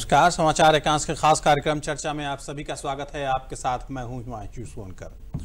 नमस्कार समाचार एकांश के खास कार्यक्रम चर्चा में आप सभी का स्वागत है आपके साथ मैं हूं हिमांशु सोनकर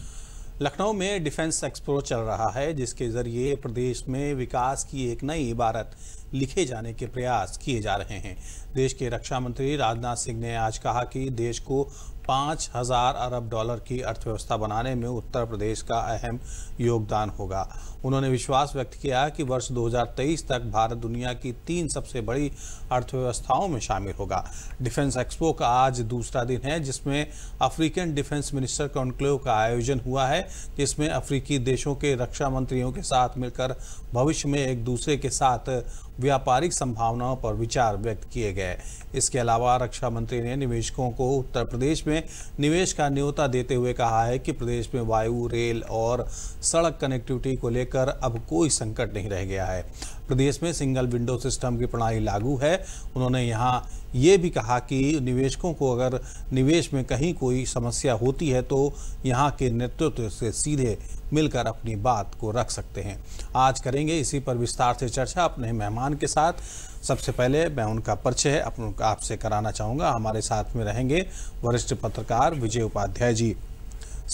लखनऊ में डिफेंस एक्सपो चल रहा है जिसके जरिए प्रदेश में विकास की एक नई इबारत लिखे जाने के प्रयास किए जा रहे हैं देश के रक्षा मंत्री राजनाथ सिंह ने आज कहा कि देश को पाँच हजार अरब डॉलर की अर्थव्यवस्था बनाने में उत्तर प्रदेश का अहम योगदान होगा उन्होंने विश्वास व्यक्त किया कि वर्ष 2023 तक भारत दुनिया की तीन सबसे बड़ी अर्थव्यवस्थाओं में शामिल होगा डिफेंस एक्सपो का आज दूसरा दिन है जिसमें अफ्रीकन डिफेंस मिनिस्टर कॉन्क्लेव का आयोजन हुआ है जिसमें अफ्रीकी देशों के रक्षा मंत्रियों के साथ मिलकर भविष्य में एक दूसरे के साथ व्यापारिक संभावनाओं पर विचार व्यक्त किए गए इसके अलावा रक्षा मंत्री ने निवेशकों को उत्तर प्रदेश में में निवेश का न्योता देते हुए कहा है कि प्रदेश में वायु रेल और सड़क कनेक्टिविटी को लेकर अब कोई संकट नहीं रह गया है प्रदेश में सिंगल विंडो सिस्टम की प्रणाली लागू है उन्होंने यहाँ ये भी कहा कि निवेशकों को अगर निवेश में कहीं कोई समस्या होती है तो यहाँ के नेतृत्व से सीधे मिलकर अपनी बात को रख सकते हैं आज करेंगे इसी पर विस्तार से चर्चा अपने मेहमान के साथ सबसे पहले मैं उनका परिचय आपसे कराना चाहूँगा हमारे साथ में रहेंगे वरिष्ठ पत्रकार विजय उपाध्याय जी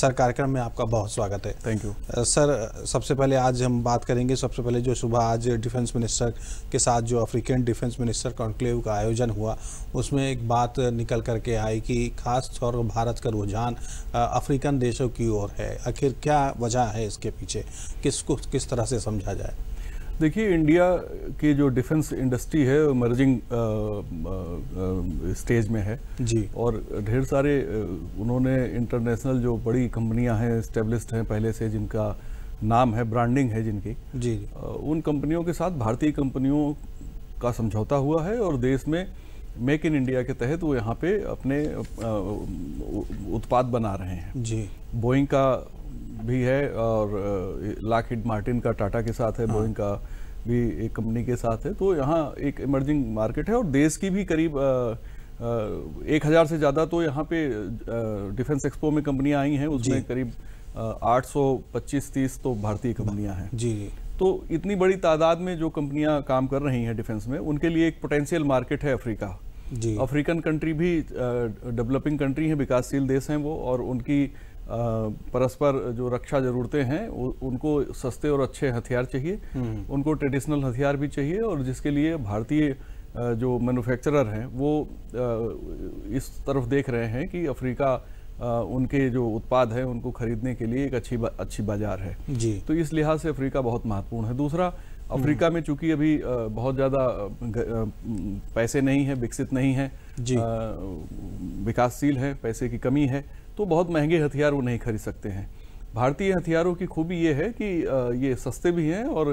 सर कार्यक्रम में आपका बहुत स्वागत है थैंक यू सर सबसे पहले आज हम बात करेंगे सबसे पहले जो सुबह आज डिफेंस मिनिस्टर के साथ जो अफ्रीकन डिफेंस मिनिस्टर कॉन्क्लेव का आयोजन हुआ उसमें एक बात निकल करके आई कि खास तौर पर भारत का रुझान अफ्रीकन देशों की ओर है आखिर क्या वजह है इसके पीछे किसको किस तरह से समझा जाए देखिए इंडिया की जो डिफेंस इंडस्ट्री है मर्जिंग स्टेज में है जी और ढेर सारे उन्होंने इंटरनेशनल जो बड़ी कंपनियां हैं स्टेब्लिस्ड हैं पहले से जिनका नाम है ब्रांडिंग है जिनकी जी उन कंपनियों के साथ भारतीय कंपनियों का समझौता हुआ है और देश में मेक इन इंडिया के तहत वो यहाँ पे अपने उत्पाद बना रहे हैं जी बोइंग का भी है और लाकिड मार्टिन का टाटा के साथ है हाँ। बोइंग का भी एक कंपनी के साथ है तो यहाँ एक इमर्जिंग मार्केट है और देश की भी करीब एक हज़ार से ज़्यादा तो यहाँ पे डिफेंस एक्सपो में कंपनियाँ आई हैं उसमें करीब आठ सौ पच्चीस तीस तो भारतीय कंपनियाँ हैं जी जी तो इतनी बड़ी तादाद में जो कंपनियां काम कर रही हैं डिफेंस में उनके लिए एक पोटेंशियल मार्केट है अफ्रीका जी अफ्रीकन कंट्री भी डेवलपिंग कंट्री है विकासशील देश हैं वो और उनकी परस्पर जो रक्षा ज़रूरतें हैं उनको सस्ते और अच्छे हथियार चाहिए हम्म। उनको ट्रेडिशनल हथियार भी चाहिए और जिसके लिए भारतीय जो मैन्युफैक्चरर हैं वो इस तरफ देख रहे हैं कि अफ्रीका उनके जो उत्पाद हैं उनको खरीदने के लिए एक अच्छी बा, अच्छी बाजार है जी तो इस लिहाज से अफ्रीका बहुत महत्वपूर्ण है दूसरा हम्म। अफ्रीका में चूंकि अभी बहुत ज़्यादा पैसे नहीं है विकसित नहीं है विकासशील है पैसे की कमी है तो बहुत महंगे हथियार वो नहीं खरीद सकते हैं भारतीय हथियारों की खूबी ये है कि ये सस्ते भी हैं और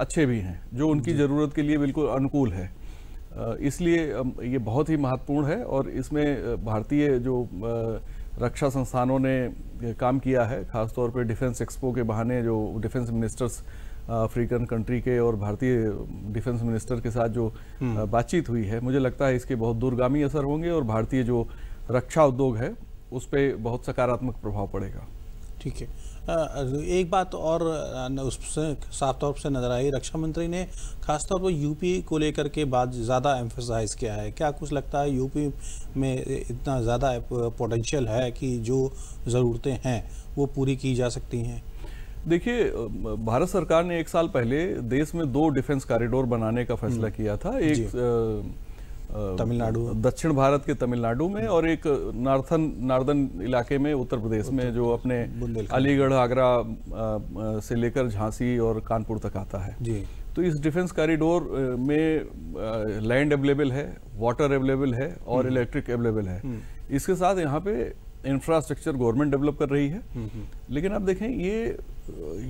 अच्छे भी हैं जो उनकी ज़रूरत के लिए बिल्कुल अनुकूल है इसलिए ये बहुत ही महत्वपूर्ण है और इसमें भारतीय जो रक्षा संस्थानों ने काम किया है खासतौर पर डिफेंस एक्सपो के बहाने जो डिफेंस मिनिस्टर्स अफ्रीकन कंट्री के और भारतीय डिफेंस मिनिस्टर के साथ जो हम्म। बातचीत हुई है मुझे लगता है इसके बहुत दूरगामी असर होंगे और भारतीय जो रक्षा उद्योग है उस पर बहुत सकारात्मक प्रभाव पड़ेगा ठीक है एक बात और उससे साफ तौर से नज़र आई रक्षा मंत्री ने खासतौर पर यूपी को लेकर के बाद ज़्यादा एम्फोसाइज किया है क्या कुछ लगता है यूपी में इतना ज़्यादा पोटेंशियल है कि जो ज़रूरतें हैं वो पूरी की जा सकती हैं देखिए भारत सरकार ने एक साल पहले देश में दो डिफेंस कॉरिडोर बनाने का फैसला हम्म। किया था एक तमिलनाडु दक्षिण भारत के तमिलनाडु में और एक नार्थन नार्दन इलाके में उत्तर प्रदेश में जो अपने अलीगढ़ आगरा से लेकर झांसी और कानपुर तक आता है जी तो इस डिफेंस कॉरिडोर में लैंड अवेलेबल है वाटर अवेलेबल है और हम्म। इलेक्ट्रिक अवेलेबल है हम्म। इसके साथ यहाँ पे इंफ्रास्ट्रक्चर गवर्नमेंट डेवलप कर रही है हम्म, लेकिन आप देखें ये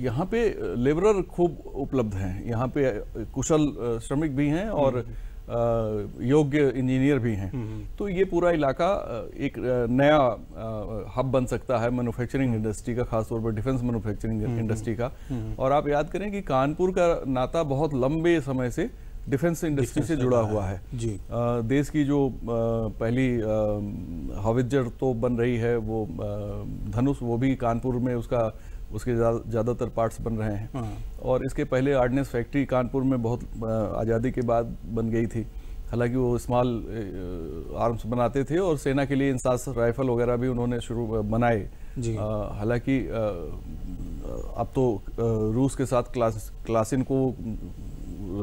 यहाँ पे लेबरर खूब उपलब्ध हैं यहाँ पे कुशल श्रमिक भी हैं और योग्य इंजीनियर भी हैं हम्म, हम्म। तो ये पूरा इलाका एक नया हब बन सकता है मैन्युफैक्चरिंग इंडस्ट्री का खासतौर पर डिफेंस मैन्युफैक्चरिंग इंडस्ट्री का हम्म, और आप याद करें कि कानपुर का नाता बहुत लंबे समय से डिफेंस इंडस्ट्री से जुड़ा हुआ है जी आ, देश की जो आ, पहली हविजर तो बन रही है वो आ, धनुष वो भी कानपुर में उसका उसके ज़्यादातर पार्ट्स बन रहे हैं हाँ। और इसके पहले आर्डनेस फैक्ट्री कानपुर में बहुत आज़ादी के बाद बन गई थी हालांकि वो स्मॉल आर्म्स बनाते थे और सेना के लिए इंसास राइफल वगैरह भी उन्होंने शुरू बनाए हालांकि अब तो रूस के साथ क्लास क्लासिन को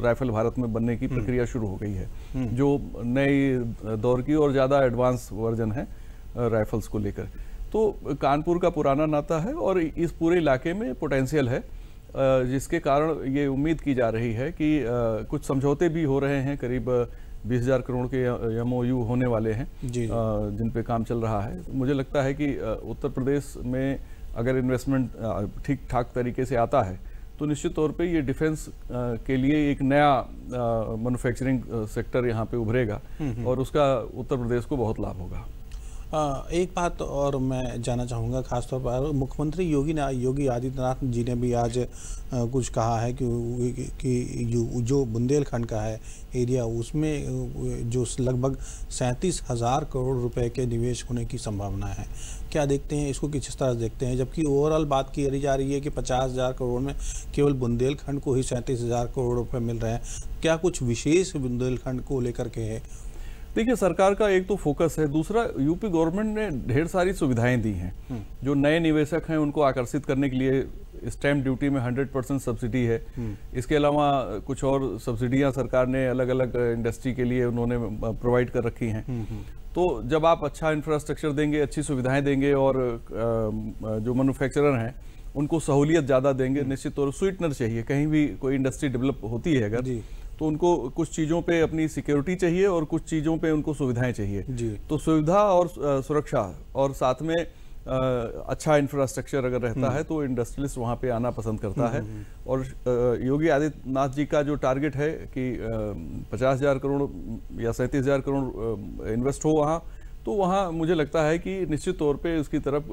राइफल भारत में बनने की हम्म। प्रक्रिया शुरू हो गई है हम्म। जो नई दौर की और ज़्यादा एडवांस वर्जन है राइफल्स को लेकर तो कानपुर का पुराना नाता है और इस पूरे इलाके में पोटेंशियल है जिसके कारण ये उम्मीद की जा रही है कि कुछ समझौते भी हो रहे हैं करीब बीस हज़ार करोड़ के एम होने वाले हैं जिन पे काम चल रहा है मुझे लगता है कि उत्तर प्रदेश में अगर इन्वेस्टमेंट ठीक ठाक तरीके से आता है तो निश्चित तौर पे ये डिफेंस के लिए एक नया मैन्युफैक्चरिंग सेक्टर यहाँ पे उभरेगा हम्म, हम्म। और उसका उत्तर प्रदेश को बहुत लाभ होगा हाँ, एक बात और मैं जानना चाहूँगा खासतौर पर मुख्यमंत्री योगी ना योगी आदित्यनाथ जी ने भी आज कुछ कहा है कि कि जो बुंदेलखंड का है एरिया उसमें जो लगभग सैंतीस हज़ार करोड़ रुपए के निवेश होने की संभावना है क्या देखते हैं इसको किस तरह देखते हैं जबकि ओवरऑल बात की जा रही है कि पचास हज़ार करोड़ में केवल बुंदेलखंड को ही सैंतीस हज़ार करोड़ रुपये मिल रहे हैं क्या कुछ विशेष बुंदेलखंड को लेकर के है देखिए सरकार का एक तो फोकस है दूसरा यूपी गवर्नमेंट ने ढेर सारी सुविधाएं दी हैं हम्म। जो नए निवेशक हैं उनको आकर्षित करने के लिए स्टैम्प ड्यूटी में 100 परसेंट सब्सिडी है हम्म। इसके अलावा कुछ और सब्सिडियां सरकार ने अलग अलग इंडस्ट्री के लिए उन्होंने प्रोवाइड कर रखी हैं हम्म, तो जब आप अच्छा इंफ्रास्ट्रक्चर देंगे अच्छी सुविधाएं देंगे और जो मैनुफैक्चरर हैं उनको सहूलियत ज़्यादा देंगे निश्चित तौर स्वीटनर चाहिए कहीं भी कोई इंडस्ट्री डेवलप होती है अगर तो उनको कुछ चीज़ों पे अपनी सिक्योरिटी चाहिए और कुछ चीज़ों पे उनको सुविधाएं चाहिए जी तो सुविधा और सुरक्षा और साथ में आ, अच्छा इंफ्रास्ट्रक्चर अगर रहता है हम्म। तो इंडस्ट्रियलिस्ट वहाँ पे आना पसंद करता है हम्म, हम्म, और योगी आदित्यनाथ जी का जो टारगेट है कि पचास हज़ार करोड़ या सैंतीस हज़ार करोड़ इन्वेस्ट हो वहाँ तो वहाँ मुझे लगता है कि निश्चित तौर पर उसकी तरफ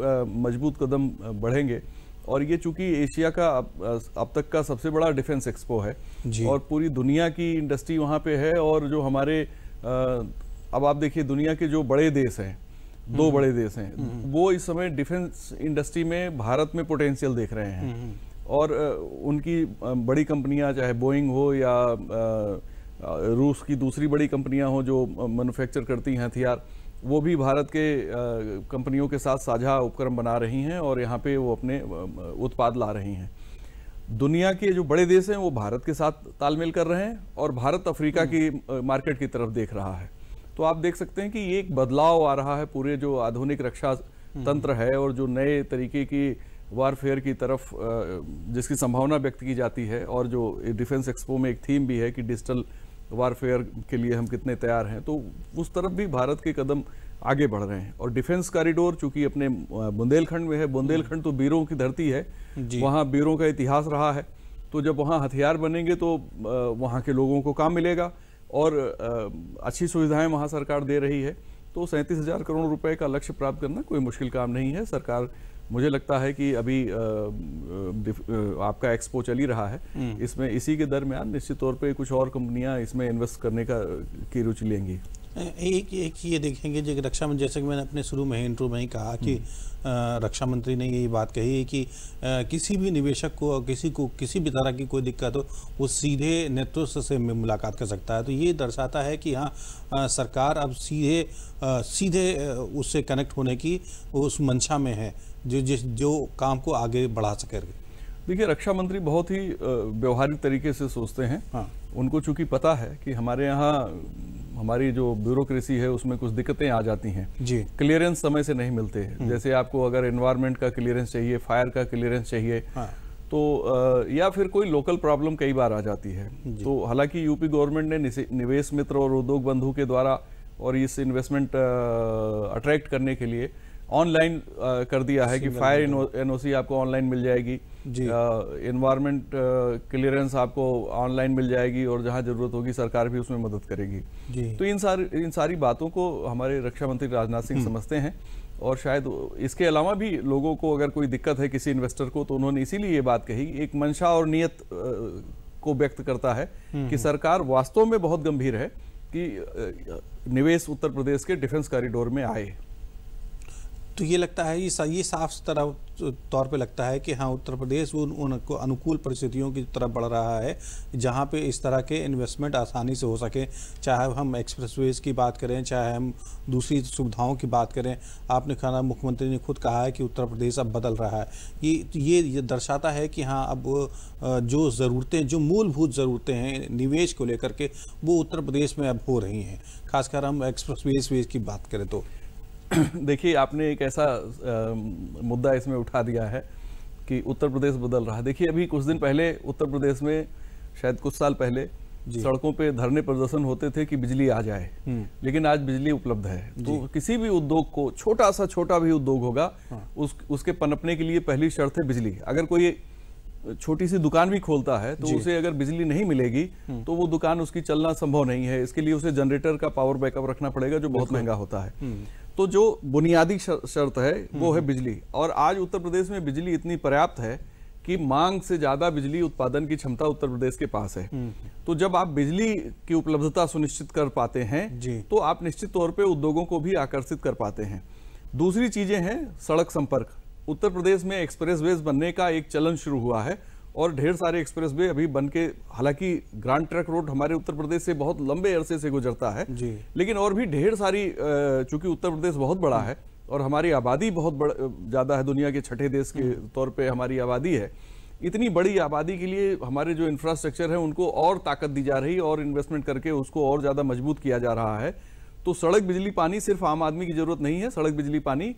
मजबूत कदम बढ़ेंगे और ये चूंकि एशिया का अब तक का सबसे बड़ा डिफेंस एक्सपो है और पूरी दुनिया की इंडस्ट्री वहाँ पे है और जो हमारे अब आप देखिए दुनिया के जो बड़े देश हैं दो हम्म। बड़े देश हैं हम्म। वो इस समय डिफेंस इंडस्ट्री में भारत में पोटेंशियल देख रहे हैं हम्म। और उनकी बड़ी कंपनियां चाहे बोइंग हो या रूस की दूसरी बड़ी कंपनियां हो जो मैनुफैक्चर करती हैं हथियार वो भी भारत के कंपनियों के साथ साझा उपक्रम बना रही हैं और यहाँ पे वो अपने उत्पाद ला रही हैं दुनिया के जो बड़े देश हैं वो भारत के साथ तालमेल कर रहे हैं और भारत अफ्रीका की हम्म। मार्केट की तरफ देख रहा है तो आप देख सकते हैं कि ये एक बदलाव आ रहा है पूरे जो आधुनिक रक्षा हम्म। तंत्र है और जो नए तरीके की वारफेयर की तरफ जिसकी संभावना व्यक्त की जाती है और जो डिफेंस एक्सपो में एक थीम भी है कि डिजिटल वारफेयर के लिए हम कितने तैयार हैं तो उस तरफ भी भारत के कदम आगे बढ़ रहे हैं और डिफेंस कॉरिडोर चूंकि अपने बुंदेलखंड में है बुंदेलखंड तो बीरों की धरती है वहाँ बीरों का इतिहास रहा है तो जब वहाँ हथियार बनेंगे तो वहाँ के लोगों को काम मिलेगा और अच्छी सुविधाएं वहाँ सरकार दे रही है तो सैंतीस हज़ार करोड़ रुपए का लक्ष्य प्राप्त करना कोई मुश्किल काम नहीं है सरकार मुझे लगता है कि अभी आपका एक्सपो चल ही रहा है हम्म। इसमें इसी के दरमियान निश्चित तौर पे कुछ और कंपनियां इसमें इन्वेस्ट करने का की रुचि लेंगी एक एक ये देखेंगे जो रक्षा मंत्री जैसे कि मैंने अपने शुरू में इंटरव्यू में ही कहा कि हम्म। रक्षा मंत्री ने यही बात कही कि किसी भी निवेशक को और किसी को किसी भी तरह की कोई दिक्कत हो वो सीधे नेतृत्व से मुलाकात कर सकता है तो ये दर्शाता है कि हाँ सरकार अब सीधे सीधे उससे कनेक्ट होने की उस मंशा में है जो जिस जो काम को आगे बढ़ा सके देखिए रक्षा मंत्री बहुत ही व्यवहारिक तरीके से सोचते हैं हाँ। उनको चूंकि पता है कि हमारे यहाँ हमारी जो ब्यूरोक्रेसी है उसमें कुछ दिक्कतें आ जाती हैं जी क्लियरेंस समय से नहीं मिलते हैं हम्म। जैसे आपको अगर एनवायरमेंट का क्लियरेंस चाहिए फायर का क्लियरेंस चाहिए हाँ। तो या फिर कोई लोकल प्रॉब्लम कई बार आ जाती है तो हालांकि यूपी गवर्नमेंट ने निवेश मित्र और उद्योग बंधु के द्वारा और इस इन्वेस्टमेंट अट्रैक्ट करने के लिए ऑनलाइन कर दिया है कि फायर एनओसी आपको ऑनलाइन मिल जाएगी इन्वायरमेंट क्लियरेंस आपको ऑनलाइन मिल जाएगी और जहां जरूरत होगी सरकार भी उसमें मदद करेगी तो इन सारी इन सारी बातों को हमारे रक्षा मंत्री राजनाथ सिंह हम्म। समझते हैं और शायद इसके अलावा भी लोगों को अगर कोई दिक्कत है किसी इन्वेस्टर को तो उन्होंने इसीलिए ये बात कही एक मंशा और नियत को व्यक्त करता है हम्म, कि हम्म। सरकार वास्तव में बहुत गंभीर है कि निवेश उत्तर प्रदेश के डिफेंस कॉरिडोर में आए तो ये लगता है ये ये साफ तरह तौर पे लगता है कि हाँ उत्तर प्रदेश उन उनको अनुकूल परिस्थितियों की तरफ बढ़ रहा है जहाँ पे इस तरह के इन्वेस्टमेंट आसानी से हो सके चाहे हम एक्सप्रेसवेज की बात करें चाहे हम दूसरी सुविधाओं की बात करें आपने कहा मुख्यमंत्री ने खुद कहा है कि उत्तर प्रदेश अब बदल रहा है ये ये, ये दर्शाता है कि हाँ अब जो ज़रूरतें जो मूलभूत ज़रूरतें हैं निवेश को लेकर के वो उत्तर प्रदेश में अब हो रही हैं खासकर हम एक्सप्रेस वेज की बात करें तो देखिए आपने एक ऐसा आ, मुद्दा इसमें उठा दिया है कि उत्तर प्रदेश बदल रहा है देखिए अभी कुछ दिन पहले उत्तर प्रदेश में शायद कुछ साल पहले सड़कों पे धरने प्रदर्शन होते थे कि बिजली आ जाए हम्म। लेकिन आज बिजली उपलब्ध है तो किसी भी उद्योग को छोटा सा छोटा भी उद्योग होगा हाँ। उस उसके पनपने के लिए पहली शर्त है बिजली अगर कोई छोटी सी दुकान भी खोलता है तो उसे अगर बिजली नहीं मिलेगी हम्म। तो वो दुकान उसकी चलना संभव नहीं है इसके लिए उसे जनरेटर का पावर बैकअप रखना पड़ेगा जो बहुत महंगा होता है हम्म। तो जो बुनियादी शर्त है वो है बिजली और आज उत्तर प्रदेश में बिजली इतनी पर्याप्त है कि मांग से ज्यादा बिजली उत्पादन की क्षमता उत्तर प्रदेश के पास है हम्म। तो जब आप बिजली की उपलब्धता सुनिश्चित कर पाते हैं तो आप निश्चित तौर पे उद्योगों को भी आकर्षित कर पाते हैं दूसरी चीजें हैं सड़क संपर्क उत्तर प्रदेश में एक्सप्रेस वेज बनने का एक चलन शुरू हुआ है और ढेर सारे एक्सप्रेस वे अभी बन के हालांकि ग्रांड ट्रैक रोड हमारे उत्तर प्रदेश से बहुत लंबे अरसे से गुजरता है जी लेकिन और भी ढेर सारी चूंकि उत्तर प्रदेश बहुत बड़ा है और हमारी आबादी बहुत ज़्यादा है दुनिया के छठे देश के हम्म। तौर पे हमारी आबादी है इतनी बड़ी आबादी के लिए हमारे जो इंफ्रास्ट्रक्चर है उनको और ताकत दी जा रही है और इन्वेस्टमेंट करके उसको और ज़्यादा मजबूत किया जा रहा है तो सड़क बिजली पानी सिर्फ आम आदमी की ज़रूरत नहीं है सड़क बिजली पानी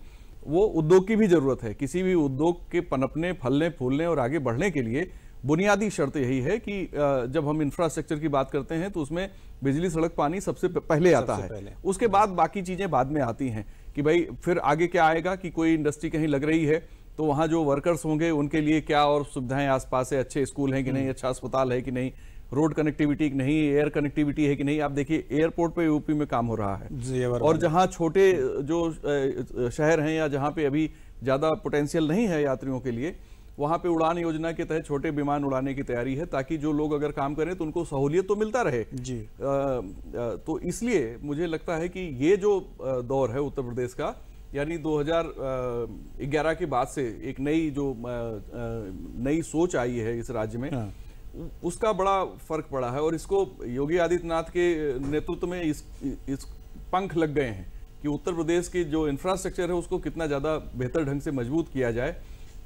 वो उद्योग की भी जरूरत है किसी भी उद्योग के पनपने फलने फूलने और आगे बढ़ने के लिए बुनियादी शर्त यही है कि जब हम इंफ्रास्ट्रक्चर की बात करते हैं तो उसमें बिजली सड़क पानी सबसे पहले आता है पहले। उसके बाद बाकी चीज़ें बाद में आती हैं कि भाई फिर आगे क्या आएगा कि कोई इंडस्ट्री कहीं लग रही है तो वहाँ जो वर्कर्स होंगे उनके लिए क्या और सुविधाएं आसपास है अच्छे स्कूल हैं कि नहीं अच्छा अस्पताल है कि नहीं रोड कनेक्टिविटी नहीं एयर कनेक्टिविटी है कि नहीं आप देखिए एयरपोर्ट पे यूपी में काम हो रहा है और जहाँ छोटे जो शहर हैं या जहाँ पे अभी ज़्यादा पोटेंशियल नहीं है यात्रियों के लिए वहां पे उड़ान योजना के तहत छोटे विमान उड़ाने की तैयारी है ताकि जो लोग अगर काम करें तो उनको सहूलियत तो मिलता रहे जी आ, तो इसलिए मुझे लगता है कि ये जो दौर है उत्तर प्रदेश का यानी 2011 के बाद से एक नई जो नई सोच आई है इस राज्य में हाँ। उसका बड़ा फर्क पड़ा है और इसको योगी आदित्यनाथ के नेतृत्व में इस, इस पंख लग गए हैं कि उत्तर प्रदेश की जो इंफ्रास्ट्रक्चर है उसको कितना ज़्यादा बेहतर ढंग से मजबूत किया जाए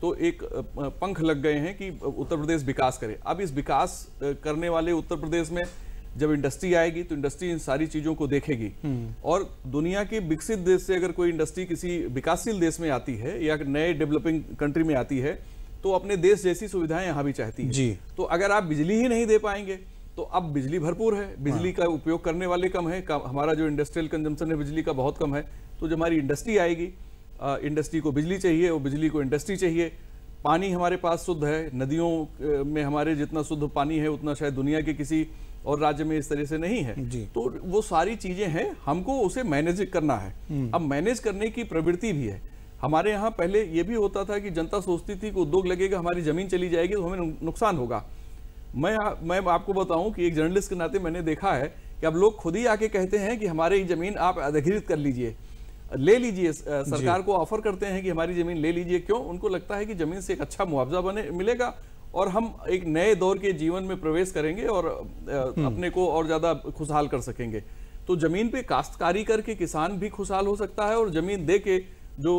तो एक पंख लग गए हैं कि उत्तर प्रदेश विकास करे अब इस विकास करने वाले उत्तर प्रदेश में जब इंडस्ट्री आएगी तो इंडस्ट्री इन सारी चीज़ों को देखेगी हम्म। और दुनिया के विकसित देश से अगर कोई इंडस्ट्री किसी विकासशील देश में आती है या नए डेवलपिंग कंट्री में आती है तो अपने देश जैसी सुविधाएं यहाँ भी चाहती है जी तो अगर आप बिजली ही नहीं दे पाएंगे तो अब बिजली भरपूर है बिजली हाँ। का उपयोग करने वाले कम है हमारा जो इंडस्ट्रियल कंजम्पशन है बिजली का बहुत कम है तो जो हमारी इंडस्ट्री आएगी आ, इंडस्ट्री को बिजली चाहिए और बिजली को इंडस्ट्री चाहिए पानी हमारे पास शुद्ध है नदियों में हमारे जितना शुद्ध पानी है उतना शायद दुनिया के किसी और राज्य में इस तरह से नहीं है तो वो सारी चीजें हैं हमको उसे मैनेज करना है हम्म। अब मैनेज करने की प्रवृत्ति भी है हमारे यहाँ पहले ये भी होता था कि जनता सोचती थी कि उद्योग लगेगा हमारी ज़मीन चली जाएगी तो हमें नुकसान होगा मैं मैं आपको बताऊं कि एक जर्नलिस्ट के नाते मैंने देखा है कि अब लोग खुद ही आके कहते हैं कि हमारी ज़मीन आप अधिकृत कर लीजिए ले लीजिए सरकार को ऑफर करते हैं कि हमारी ज़मीन ले लीजिए क्यों उनको लगता है कि ज़मीन से एक अच्छा मुआवजा बने मिलेगा और हम एक नए दौर के जीवन में प्रवेश करेंगे और हम्म। अपने को और ज़्यादा खुशहाल कर सकेंगे तो ज़मीन पे काश्तकारी करके किसान भी खुशहाल हो सकता है और ज़मीन दे के जो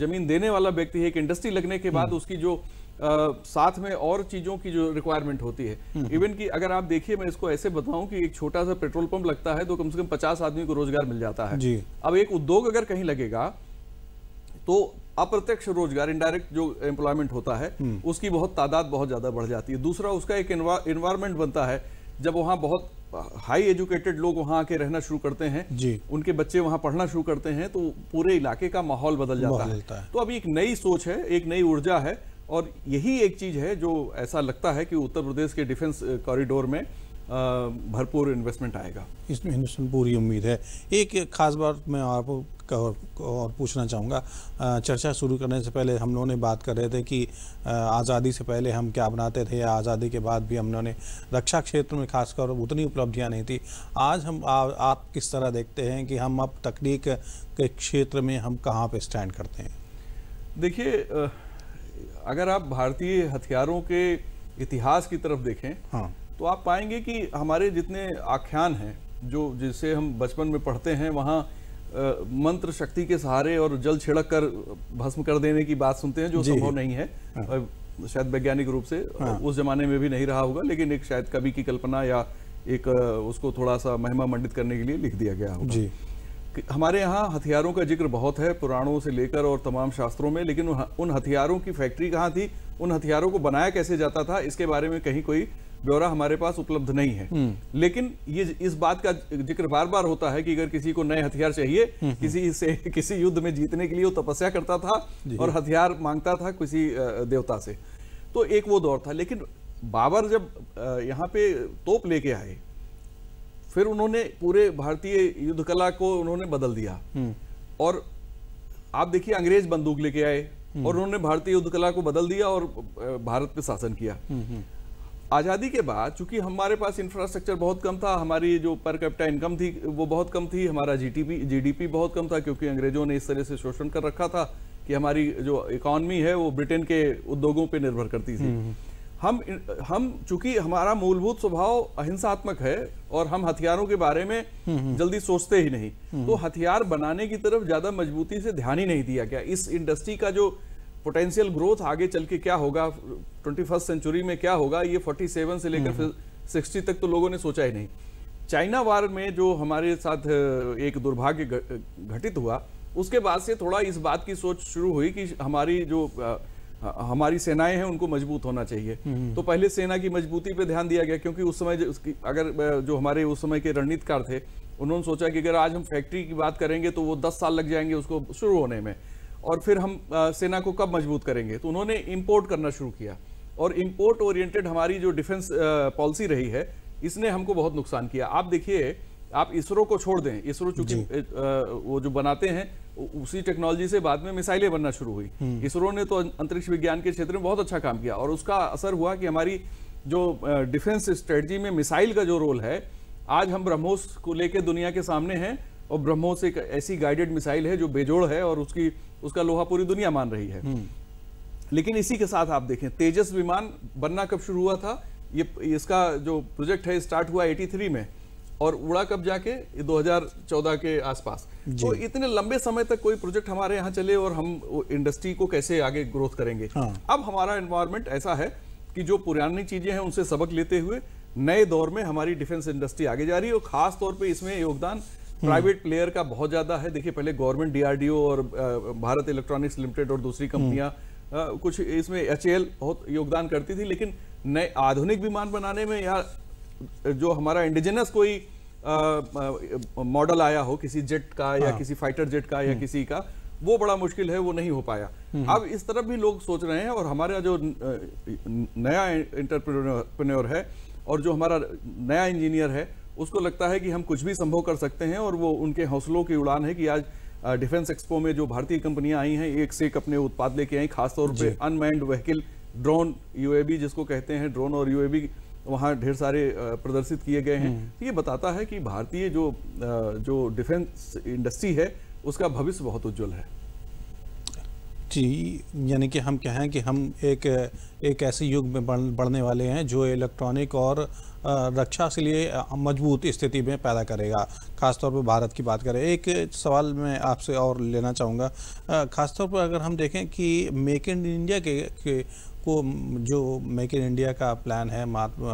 जमीन देने वाला व्यक्ति है एक इंडस्ट्री लगने के बाद हम्म। उसकी जो आ, साथ में और चीजों की जो रिक्वायरमेंट होती है इवन हम्म। कि अगर आप देखिए मैं इसको ऐसे बताऊं कि एक छोटा सा पेट्रोल पंप लगता है तो कम से कम पचास आदमी को रोजगार मिल जाता है जी। अब एक उद्योग अगर कहीं लगेगा तो अप्रत्यक्ष रोजगार इनडायरेक्ट जो एम्प्लॉयमेंट होता है हम्म। उसकी बहुत तादाद बहुत ज्यादा बढ़ जाती है दूसरा उसका एक इन्वायरमेंट बनता है जब वहां बहुत हाई एजुकेटेड लोग वहाँ आके रहना शुरू करते हैं जी उनके बच्चे वहाँ पढ़ना शुरू करते हैं तो पूरे इलाके का माहौल बदल जाता है।, है तो अभी एक नई सोच है एक नई ऊर्जा है और यही एक चीज है जो ऐसा लगता है कि उत्तर प्रदेश के डिफेंस कॉरिडोर में भरपूर इन्वेस्टमेंट आएगा इसमें हिंदुस्तान पूरी उम्मीद है एक खास बात मैं आप और पूछना चाहूँगा चर्चा शुरू करने से पहले हम लोगों ने बात कर रहे थे कि आज़ादी से पहले हम क्या बनाते थे या आज़ादी के बाद भी हम लोगों ने रक्षा क्षेत्र में खासकर उतनी उपलब्धियाँ नहीं थी आज हम आ, आप किस तरह देखते हैं कि हम अब तकनीक के क्षेत्र में हम कहाँ पर स्टैंड करते हैं देखिए अगर आप भारतीय हथियारों के इतिहास की तरफ देखें हाँ तो आप पाएंगे कि हमारे जितने आख्यान हैं जो जिसे हम बचपन में पढ़ते हैं वहाँ मंत्र शक्ति के सहारे और जल छिड़क कर भस्म कर देने की बात सुनते हैं जो संभव नहीं है हाँ। शायद वैज्ञानिक रूप से हाँ। उस जमाने में भी नहीं रहा होगा लेकिन एक शायद कवि की कल्पना या एक उसको थोड़ा सा महिमा मंडित करने के लिए लिख दिया गया होगा जी हमारे यहाँ हथियारों का जिक्र बहुत है पुराणों से लेकर और तमाम शास्त्रों में लेकिन उन हथियारों की फैक्ट्री कहाँ थी उन हथियारों को बनाया कैसे जाता था इसके बारे में कहीं कोई ब्यौरा हमारे पास उपलब्ध नहीं है हम्म। लेकिन ये इस बात का जिक्र बार बार होता है कि अगर किसी को नए हथियार चाहिए हम्म, हम्म। किसी से किसी युद्ध में जीतने के लिए वो तपस्या करता था और हथियार मांगता था किसी देवता से तो एक वो दौर था लेकिन बाबर जब यहाँ पे तोप लेके आए फिर उन्होंने पूरे भारतीय युद्ध कला को उन्होंने बदल दिया और आप देखिए अंग्रेज बंदूक लेके आए और उन्होंने भारतीय युद्ध कला को बदल दिया और भारत पे शासन किया आज़ादी के बाद चूंकि हमारे पास इंफ्रास्ट्रक्चर बहुत कम था हमारी जो पर कैपिटा इनकम थी वो बहुत कम थी हमारा जीटीपी जीडीपी बहुत कम था क्योंकि अंग्रेज़ों ने इस तरह से शोषण कर रखा था कि हमारी जो इकॉनमी है वो ब्रिटेन के उद्योगों पर निर्भर करती थी हम्म, हम्म। हम हम चूंकि हमारा मूलभूत स्वभाव अहिंसात्मक है और हम हथियारों के बारे में हम्म, जल्दी सोचते ही नहीं तो हथियार बनाने की तरफ ज़्यादा मजबूती से ध्यान ही नहीं दिया गया इस इंडस्ट्री का जो पोटेंशियल ग्रोथ आगे चल के क्या होगा ट्वेंटी सेंचुरी में क्या होगा ये 47 से लेकर 60 हम्म। तक तो लोगों ने सोचा ही नहीं चाइना वार में जो हमारे साथ एक दुर्भाग्य घटित हुआ उसके बाद से थोड़ा इस बात की सोच शुरू हुई कि हमारी जो हमारी सेनाएं हैं उनको मजबूत होना चाहिए हम्म। तो पहले सेना की मजबूती पे ध्यान दिया गया क्योंकि उस समय उसकी अगर जो हमारे उस समय के रणनीतिकार थे उन्होंने सोचा कि अगर आज हम फैक्ट्री की बात करेंगे तो वो दस साल लग जाएंगे उसको शुरू होने में और फिर हम सेना को कब मजबूत करेंगे तो उन्होंने इम्पोर्ट करना शुरू किया और इम्पोर्ट ओरिएंटेड हमारी जो डिफेंस पॉलिसी रही है इसने हमको बहुत नुकसान किया आप देखिए आप इसरो को छोड़ दें इसरो चूंकि वो जो बनाते हैं उसी टेक्नोलॉजी से बाद में मिसाइलें बनना शुरू हुई इसरो ने तो अंतरिक्ष विज्ञान के क्षेत्र में बहुत अच्छा काम किया और उसका असर हुआ कि हमारी जो डिफेंस स्ट्रेटजी में मिसाइल का जो रोल है आज हम ब्रह्मोस को लेकर दुनिया के सामने हैं और ब्रह्मोस एक ऐसी गाइडेड मिसाइल है जो बेजोड़ है और उसकी उसका लोहा पूरी दुनिया मान रही है हम्म। लेकिन इसी के साथ आप देखें तेजस विमान बनना कब शुरू हुआ था ये इसका जो प्रोजेक्ट है स्टार्ट हुआ 83 में और उड़ा कब जाके 2014 के आसपास तो इतने लंबे समय तक कोई प्रोजेक्ट हमारे यहाँ चले और हम इंडस्ट्री को कैसे आगे ग्रोथ करेंगे हाँ। अब हमारा एनवायरमेंट ऐसा है कि जो पुरानी चीजें हैं उनसे सबक लेते हुए नए दौर में हमारी डिफेंस इंडस्ट्री आगे जा रही है और खास तौर इसमें योगदान हम्म। प्राइवेट प्लेयर का बहुत ज्यादा है देखिए पहले गवर्नमेंट डीआरडीओ और भारत इलेक्ट्रॉनिक्स लिमिटेड और दूसरी हम्म। कंपनियां कुछ इसमें एच बहुत योगदान करती थी लेकिन नए आधुनिक विमान बनाने में या जो हमारा इंडिजिनस कोई मॉडल आया हो किसी जेट का या हाँ। किसी फाइटर जेट का या हम्म। किसी का वो बड़ा मुश्किल है वो नहीं हो पाया अब इस तरफ भी लोग सोच रहे हैं और हमारा जो नया इंटरप्रेन्योर है और जो हमारा नया इंजीनियर है उसको लगता है कि हम कुछ भी संभव कर सकते हैं और वो उनके हौसलों की उड़ान है कि आज डिफेंस एक्सपो में जो भारतीय कंपनियां आई हैं एक से एक अपने उत्पाद लेके आई खासतौर पर अनमैंड व्हीकल ड्रोन यूएबी जिसको कहते हैं ड्रोन और यूएबी वहाँ ढेर सारे प्रदर्शित किए गए हैं हम्म। ये बताता है कि भारतीय जो जो डिफेंस इंडस्ट्री है उसका भविष्य बहुत उज्जवल है जी यानी कि हम कहें कि हम एक एक ऐसे युग में बढ़, बढ़ने वाले हैं जो इलेक्ट्रॉनिक और रक्षा के लिए मजबूत स्थिति में पैदा करेगा खासतौर पर भारत की बात करें एक सवाल मैं आपसे और लेना चाहूँगा खासतौर पर अगर हम देखें कि मेक इन इंडिया के, के आपको जो मेक इन इंडिया का प्लान है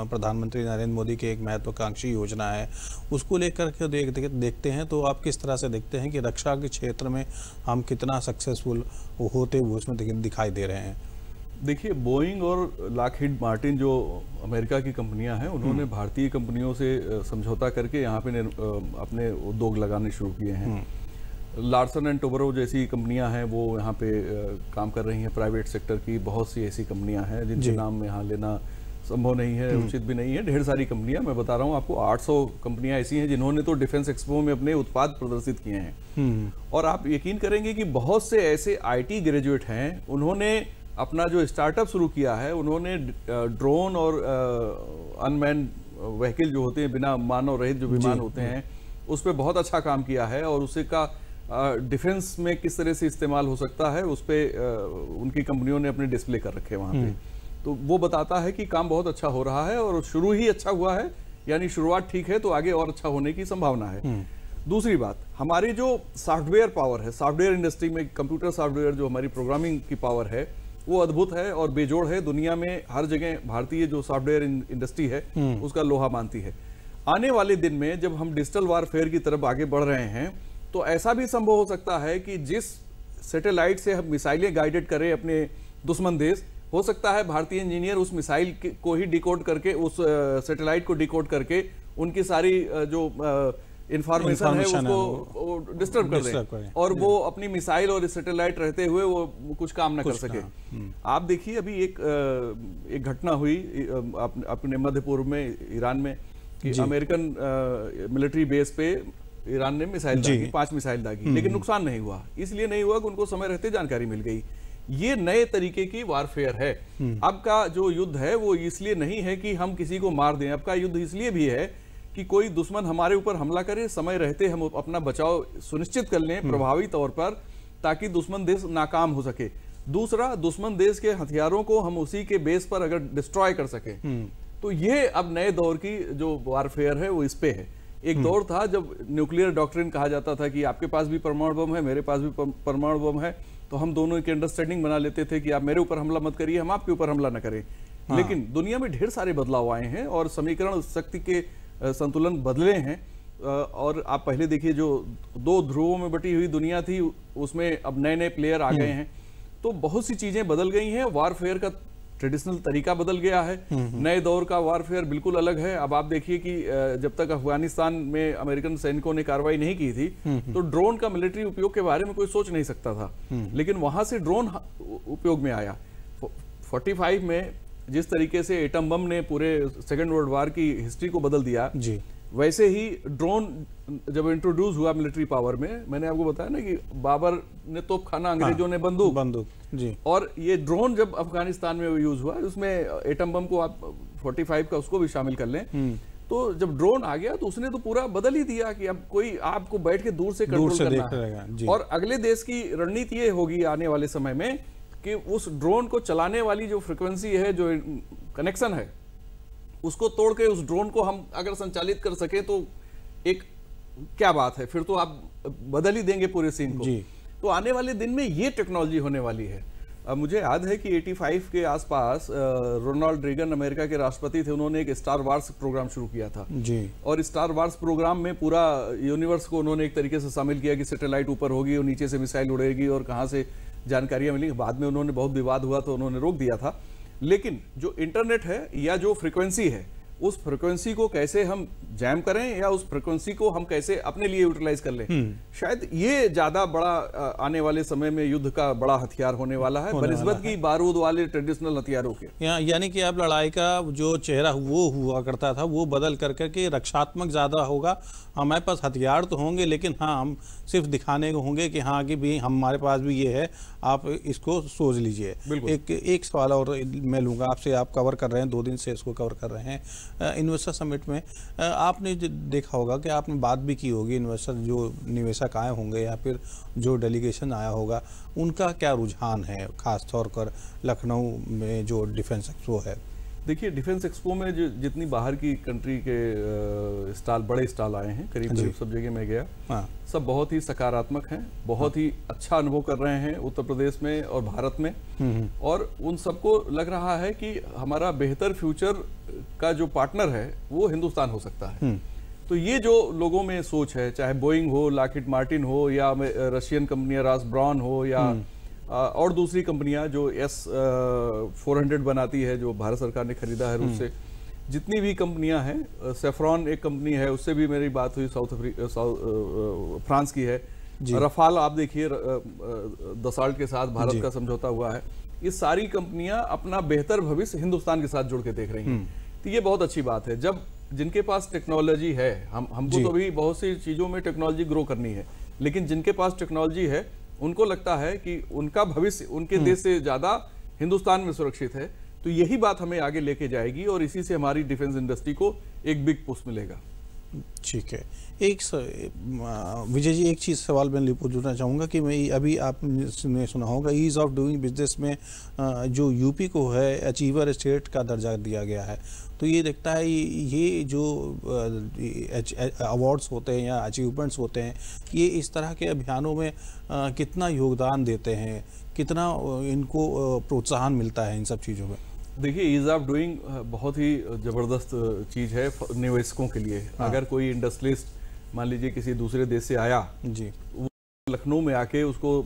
प्रधानमंत्री नरेंद्र मोदी की एक महत्वाकांक्षी योजना है उसको लेकर के देख, देख देखते हैं तो आप किस तरह से देखते हैं कि रक्षा के क्षेत्र में हम कितना सक्सेसफुल होते हुए उसमें दिखाई दे रहे हैं देखिए बोइंग और लाखिड मार्टिन जो अमेरिका की कंपनियां हैं उन्होंने हम्म। भारतीय कंपनियों से समझौता करके यहाँ पे अपने उद्योग लगाने शुरू किए हैं हम्म। लार्सन एंड टोबरो जैसी कंपनियां हैं वो यहाँ पे काम कर रही हैं प्राइवेट सेक्टर की बहुत सी ऐसी कंपनियां हैं जिनके नाम यहाँ लेना संभव नहीं है हम्म। उचित भी नहीं है ढेर सारी कंपनियां मैं बता रहा हूँ आपको 800 कंपनियां ऐसी हैं जिन्होंने तो डिफेंस एक्सपो में अपने उत्पाद प्रदर्शित किए हैं हम्म। और आप यकीन करेंगे कि बहुत से ऐसे आई ग्रेजुएट हैं उन्होंने अपना जो स्टार्टअप शुरू किया है उन्होंने ड्रोन और अनमैन व्हीकल जो होते हैं बिना मानव रहित जो विमान होते हैं उस पर बहुत अच्छा काम किया है और उसका डिफेंस में किस तरह से इस्तेमाल हो सकता है उस पर उनकी कंपनियों ने अपने डिस्प्ले कर रखे वहाँ पे हम्म। तो वो बताता है कि काम बहुत अच्छा हो रहा है और शुरू ही अच्छा हुआ है यानी शुरुआत ठीक है तो आगे और अच्छा होने की संभावना है हम्म। दूसरी बात हमारी जो सॉफ्टवेयर पावर है सॉफ्टवेयर इंडस्ट्री में कंप्यूटर सॉफ्टवेयर जो हमारी प्रोग्रामिंग की पावर है वो अद्भुत है और बेजोड़ है दुनिया में हर जगह भारतीय जो सॉफ्टवेयर इंडस्ट्री है हम्म। उसका लोहा मानती है आने वाले दिन में जब हम डिजिटल वारफेयर की तरफ आगे बढ़ रहे हैं तो ऐसा भी संभव हो सकता है कि जिस सैटेलाइट से हम मिसाइलें गाइडेड करें अपने दुश्मन देश हो सकता है भारतीय इंजीनियर उस मिसाइल को ही डिकोड करके उस सैटेलाइट को डिकोड करके उनकी सारी जो इंफॉर्मेशन है उसको डिस्टर्ब कर दें और वो अपनी मिसाइल और सैटेलाइट रहते हुए वो कुछ काम ना कुछ कर सके हम्म। आप देखिए अभी एक एक घटना हुई अपने मध्य पूर्व में ईरान में कि अमेरिकन मिलिट्री बेस पे ईरान ने मिसाइल दागी पांच मिसाइल दागी हम्म। लेकिन नुकसान नहीं हुआ इसलिए नहीं हुआ कि उनको समय रहते जानकारी मिल गई ये नए तरीके की वारफेयर है अब हम्म। का जो युद्ध है वो इसलिए नहीं है कि हम किसी को मार दें अब का युद्ध इसलिए भी है कि कोई दुश्मन हमारे ऊपर हमला करे समय रहते हम अपना बचाव सुनिश्चित कर लें हम्म। प्रभावी तौर पर ताकि दुश्मन देश नाकाम हो सके दूसरा दुश्मन देश के हथियारों को हम उसी के बेस पर अगर डिस्ट्रॉय कर सके तो ये अब नए दौर की जो वारफेयर है वो इस पे है एक हम्म। दौर था जब न्यूक्लियर डॉक्ट्रिन कहा जाता था कि आपके पास भी परमाणु बम है मेरे पास भी परमाणु बम है तो हम दोनों की अंडरस्टैंडिंग बना लेते थे कि आप मेरे ऊपर हमला मत करिए हम आपके ऊपर हमला न करें हाँ। लेकिन दुनिया में ढेर सारे बदलाव आए हैं और समीकरण शक्ति के संतुलन बदले हैं और आप पहले देखिए जो दो ध्रुवों में बटी हुई दुनिया थी उसमें अब नए नए प्लेयर आ हम्म। गए हैं तो बहुत सी चीजें बदल गई हैं वारफेयर का ट्रेडिशनल तरीका बदल गया है हम्म, हम्म। नए दौर का वारफेयर बिल्कुल अलग है अब आप देखिए कि जब तक अफगानिस्तान में अमेरिकन सैनिकों ने कार्रवाई नहीं की थी हम्म, तो ड्रोन का मिलिट्री उपयोग के बारे में कोई सोच नहीं सकता था लेकिन वहां से ड्रोन उपयोग में आया 45 में जिस तरीके से एटम बम ने पूरे सेकेंड वर्ल्ड वार की हिस्ट्री को बदल दिया जी वैसे ही ड्रोन जब इंट्रोड्यूस हुआ मिलिट्री पावर में मैंने आपको बताया ना कि बाबर ने तोपखाना अंग्रेजों हाँ, ने बंदूक बंदूक जी और ये ड्रोन जब अफगानिस्तान में यूज हुआ उसमें एटम बम को आप 45 का उसको भी शामिल कर लें हम्म। तो जब ड्रोन आ गया तो उसने तो पूरा बदल ही दिया कि अब कोई आपको बैठ के दूर से कंट्रोल करना है और अगले देश की रणनीति ये होगी आने वाले समय में कि उस ड्रोन को चलाने वाली जो फ्रिक्वेंसी है जो कनेक्शन है उसको तोड़ के उस ड्रोन को हम अगर संचालित कर सके तो एक क्या बात है फिर तो आप बदल ही देंगे पूरे सीन को तो आने वाले दिन में ये टेक्नोलॉजी होने वाली है अब मुझे याद है कि 85 के आसपास रोनाल्ड रेगन अमेरिका के राष्ट्रपति थे उन्होंने एक स्टार वार्स प्रोग्राम शुरू किया था जी और स्टार वार्स प्रोग्राम में पूरा यूनिवर्स को उन्होंने एक तरीके से शामिल किया कि सैटेलाइट ऊपर होगी और नीचे से मिसाइल उड़ेगी और कहाँ से जानकारियाँ मिलेंगी बाद में उन्होंने बहुत विवाद हुआ तो उन्होंने रोक दिया था लेकिन जो इंटरनेट है या जो फ्रिक्वेंसी है उस फ्रिक्वेंसी को कैसे हम जैम करें या उस फ्रिक्वेंसी को हम कैसे अपने लिए यूटिलाइज कर लें हम्म। शायद ये ज्यादा बड़ा आने वाले समय में युद्ध का बड़ा हथियार होने वाला है बनस्बत की बारूद वाले ट्रेडिशनल हथियारों के या, यानी कि आप लड़ाई का जो चेहरा वो हुआ करता था वो बदल कर करके रक्षात्मक ज्यादा होगा हमारे पास हथियार तो होंगे लेकिन हाँ हम सिर्फ दिखाने को होंगे कि हाँ कि भाई हमारे पास भी ये है आप इसको सोच लीजिए एक एक सवाल और मैं लूँगा आपसे आप कवर कर रहे हैं दो दिन से इसको कवर कर रहे हैं इन्वेस्टर समिट में आपने देखा होगा कि आपने बात भी की होगी इन्वेस्टर जो निवेशक आए होंगे या फिर जो डेलीगेशन आया होगा उनका क्या रुझान है ख़ास तौर पर लखनऊ में जो डिफेंस एक्सपो है देखिए डिफेंस एक्सपो में जो जितनी बाहर की कंट्री के स्टॉल बड़े स्टॉल आए हैं करीब करीब सब जगह में गया हाँ। सब बहुत ही सकारात्मक हैं बहुत हाँ। ही अच्छा अनुभव कर रहे हैं उत्तर प्रदेश में और भारत में हम्म, हम्म। और उन सबको लग रहा है कि हमारा बेहतर फ्यूचर का जो पार्टनर है वो हिंदुस्तान हो सकता है हम्म। तो ये जो लोगों में सोच है चाहे बोइंग हो लाकिट मार्टिन हो या रशियन कंपनियां रास ब्रॉन हो या हम्म। और दूसरी कंपनियां जो एस फोर बनाती है जो भारत सरकार ने खरीदा है रूस हम्म। से जितनी भी कंपनियां हैं सेफ्रॉन एक कंपनी है उससे भी मेरी बात हुई साउथ अफ्रीका फ्रांस की है रफाल आप देखिए दसाल्ट के साथ भारत का समझौता हुआ है ये सारी कंपनियां अपना बेहतर भविष्य हिंदुस्तान के साथ जुड़ के देख रही हैं तो ये बहुत अच्छी बात है जब जिनके पास टेक्नोलॉजी है हम हमको तो अभी बहुत सी चीज़ों में टेक्नोलॉजी ग्रो करनी है लेकिन जिनके पास टेक्नोलॉजी है उनको लगता है कि उनका भविष्य उनके हम्म। देश से ज़्यादा हिंदुस्तान में सुरक्षित है तो यही बात हमें आगे लेके जाएगी और इसी से हमारी डिफेंस इंडस्ट्री को एक बिग पुश मिलेगा ठीक है एक विजय जी एक चीज़ सवाल मैं पूछना चाहूँगा कि मैं अभी आपने सुना होगा ईज़ ऑफ डूइंग बिजनेस में जो यूपी को है अचीवर स्टेट का दर्जा दिया गया है तो ये देखता है ये जो अवार्ड्स होते हैं या अचीवमेंट्स होते हैं ये इस तरह के अभियानों में कितना योगदान देते हैं कितना इनको प्रोत्साहन मिलता है इन सब चीज़ों में देखिए ईज ऑफ डूइंग बहुत ही ज़बरदस्त चीज़ है निवेशकों के लिए हाँ। अगर कोई इंडस्ट्रियलिस्ट मान लीजिए किसी दूसरे देश से आया जी वो लखनऊ में आके उसको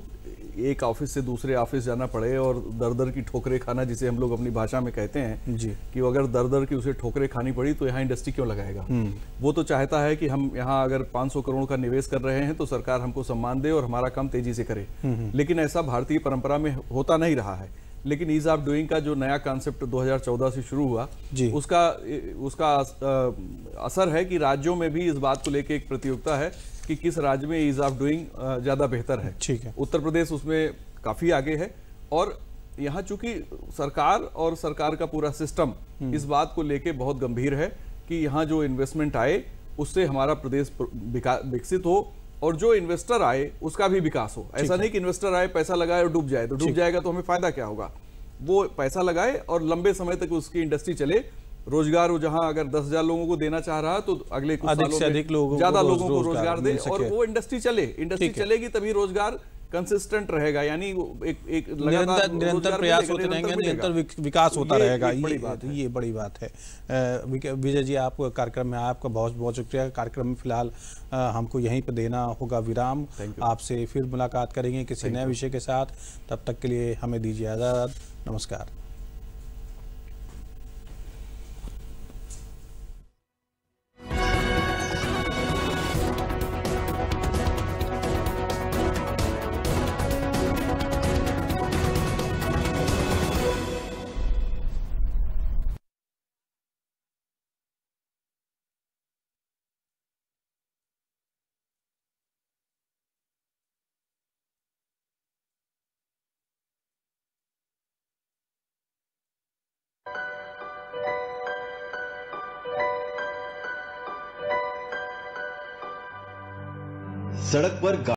एक ऑफिस से दूसरे ऑफिस जाना पड़े और दर दर की ठोकरें खाना जिसे हम लोग अपनी भाषा में कहते हैं जी कि अगर दर दर की उसे ठोकरें खानी पड़ी तो यहाँ इंडस्ट्री क्यों लगाएगा हम्म। वो तो चाहता है कि हम यहाँ अगर 500 करोड़ का निवेश कर रहे हैं तो सरकार हमको सम्मान दे और हमारा काम तेजी से करे हम्म, हम्म। लेकिन ऐसा भारतीय परंपरा में होता नहीं रहा है लेकिन ईज ऑफ डूइंग का जो नया कॉन्सेप्ट 2014 से शुरू हुआ जी। उसका उसका असर है कि राज्यों में भी इस बात को लेकर एक प्रतियोगिता है कि किस राज्य में ईज ऑफ डूइंग ज़्यादा बेहतर है ठीक है उत्तर प्रदेश उसमें काफ़ी आगे है और यहाँ चूंकि सरकार और सरकार का पूरा सिस्टम हम्म। इस बात को लेकर बहुत गंभीर है कि यहाँ जो इन्वेस्टमेंट आए उससे हमारा प्रदेश विकसित हो और जो इन्वेस्टर आए उसका भी विकास हो ऐसा नहीं कि इन्वेस्टर आए पैसा लगाए और डूब जाए तो डूब जाएगा तो हमें फायदा क्या होगा वो पैसा लगाए और लंबे समय तक उसकी इंडस्ट्री चले रोजगार वो जहां अगर दस हजार लोगों को देना चाह रहा तो अगले कुछ अधिक सालों से अधिक लोगों ज्यादा लोगों को रोजगार दे और वो इंडस्ट्री चले इंडस्ट्री चलेगी तभी रोजगार कंसिस्टेंट रहेगा यानी एक एक निरंतर निरंतर प्रयास होते रहेंगे निरंतर विकास तो होता रहेगा ये बड़ी बात ये बड़ी बात है विजय जी आप कार्यक्रम में आपका बहुत बहुत शुक्रिया कार्यक्रम में फिलहाल हमको यहीं पर देना होगा विराम आपसे फिर मुलाकात करेंगे किसी नए विषय के साथ तब तक के लिए हमें दीजिए आज़ाद नमस्कार सड़क पर गा